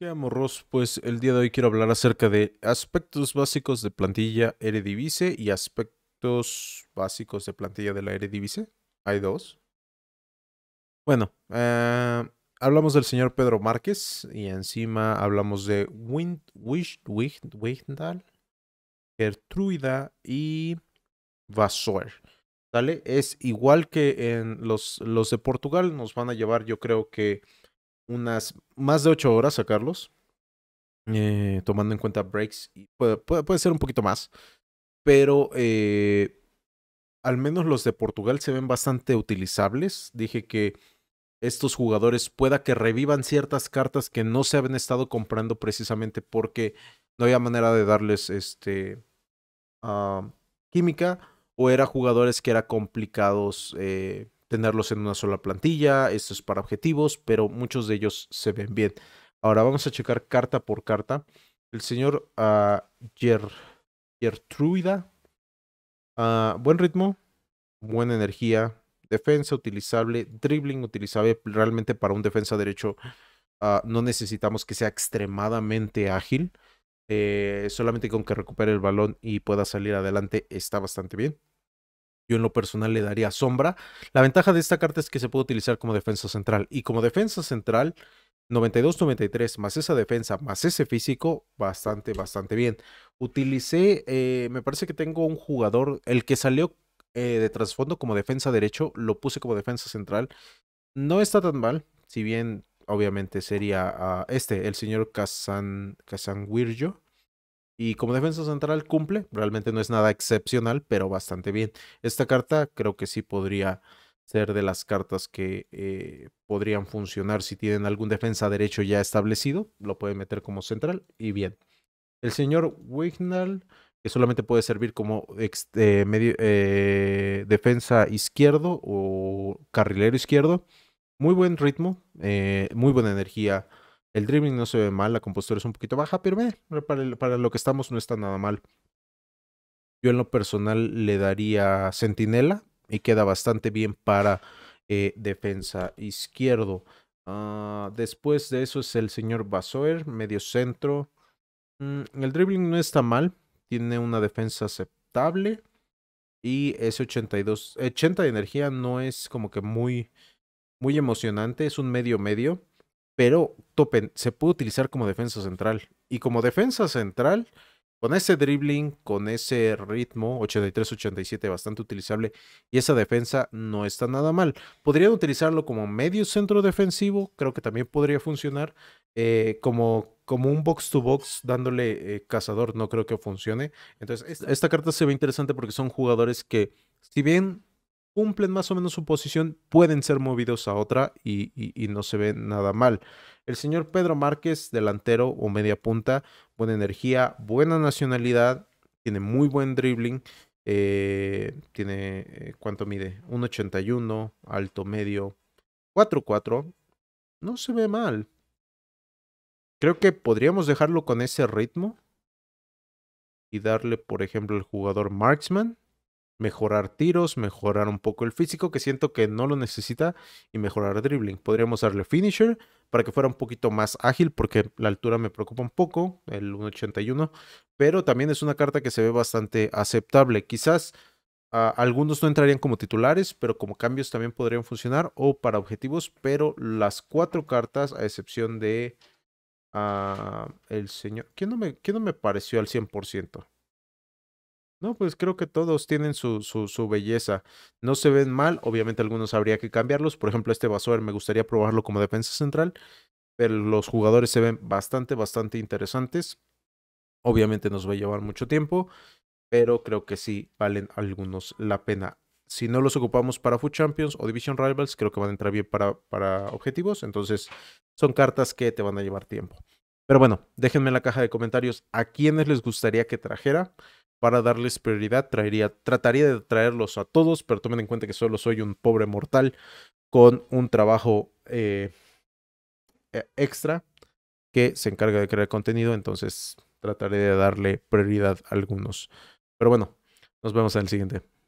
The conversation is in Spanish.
Qué amorros, pues el día de hoy quiero hablar acerca de aspectos básicos de plantilla Eredivisie y aspectos básicos de plantilla de la Eredivisie. Hay dos. Bueno, eh, hablamos del señor Pedro Márquez y encima hablamos de Wind, Gertruida y Vasoer. ¿Sale? Es igual que en los, los de Portugal, nos van a llevar yo creo que unas más de ocho horas sacarlos, eh, tomando en cuenta breaks, puede, ser un poquito más, pero eh, al menos los de Portugal se ven bastante utilizables. Dije que estos jugadores pueda que revivan ciertas cartas que no se habían estado comprando precisamente porque no había manera de darles este ah, química o era jugadores que eran complicados eh, tenerlos en una sola plantilla, esto es para objetivos, pero muchos de ellos se ven bien. Ahora vamos a checar carta por carta. El señor uh, Gertruida, ah, buen ritmo, buena energía, defensa utilizable, dribbling utilizable, realmente para un defensa derecho ah, no necesitamos que sea extremadamente ágil. Eh, solamente con que recupere el balón y pueda salir adelante está bastante bien. Yo en lo personal le daría sombra. La ventaja de esta carta es que se puede utilizar como defensa central. Y como defensa central, 92-93 más esa defensa más ese físico, bastante, bastante bien. Utilicé, eh, me parece que tengo un jugador, el que salió eh, de trasfondo como defensa derecho, lo puse como defensa central. No está tan mal, si bien obviamente sería ah, este, el señor Kazan, Kazan Wirjo. Y como defensa central cumple, realmente no es nada excepcional, pero bastante bien. Esta carta creo que sí podría ser de las cartas que eh, podrían funcionar si tienen algún defensa derecho ya establecido, lo pueden meter como central y bien. El señor Wignall, que solamente puede servir como eh, medio, eh, defensa izquierdo o carrilero izquierdo, muy buen ritmo, muy buena energía el dribbling no se ve mal, la compostura es un poquito baja, pero para, lo que estamos no está nada mal. Yo en lo personal le daría centinela y queda bastante bien para eh, defensa izquierdo. Ah, después de eso es el señor Basoer, medio centro. Mm, el dribbling no está mal, tiene una defensa aceptable y es 82, 80 de energía no es como que muy, muy emocionante, es un medio medio pero Topen se puede utilizar como defensa central. Y como defensa central, con ese dribbling, con ese ritmo, 83-87, bastante utilizable. Y esa defensa no está nada mal. Podrían utilizarlo como medio centro defensivo, creo que también podría funcionar. Eh, como, como un box to box dándole eh, cazador, no creo que funcione. Entonces, esta carta se ve interesante porque son jugadores que, si bien cumplen más o menos su posición, pueden ser movidos a otra y, no se ve nada mal. El señor Pedro Márquez, delantero o media punta, buena energía, buena nacionalidad, tiene muy buen dribbling. Eh, tiene, eh, ¿cuánto mide? 1,81, alto medio, 4,4. No se ve mal. Creo que podríamos dejarlo con ese ritmo y darle, por ejemplo, el jugador Marksman mejorar tiros, mejorar un poco el físico, que siento que no lo necesita, y mejorar dribbling. Podríamos darle finisher para que fuera un poquito más ágil, porque la altura me preocupa un poco, el 1.81, pero también es una carta que se ve bastante aceptable. Quizás ah, algunos no entrarían como titulares, pero como cambios también podrían funcionar, o para objetivos, pero las cuatro cartas, a excepción de... Ah, el señor... ¿Quién no, me, ¿Quién no me pareció al 100%? No, pues creo que todos tienen su, su, belleza. No se ven mal, obviamente algunos habría que cambiarlos. Por ejemplo, este Vasoer me gustaría probarlo como defensa central, pero los jugadores se ven bastante, bastante interesantes. Obviamente nos va a llevar mucho tiempo, pero creo que sí valen algunos la pena. Si no los ocupamos para Food Champions o Division Rivals, creo que van a entrar bien para, para objetivos. Entonces, son cartas que te van a llevar tiempo. Pero bueno, déjenme en la caja de comentarios a quienes les gustaría que trajera para darles prioridad. Traería, trataría de traerlos a todos, pero tomen en cuenta que solo soy un pobre mortal con un trabajo eh, e, extra que se encarga de crear contenido, entonces trataré de darle prioridad a algunos. Pero bueno, nos vemos en el siguiente.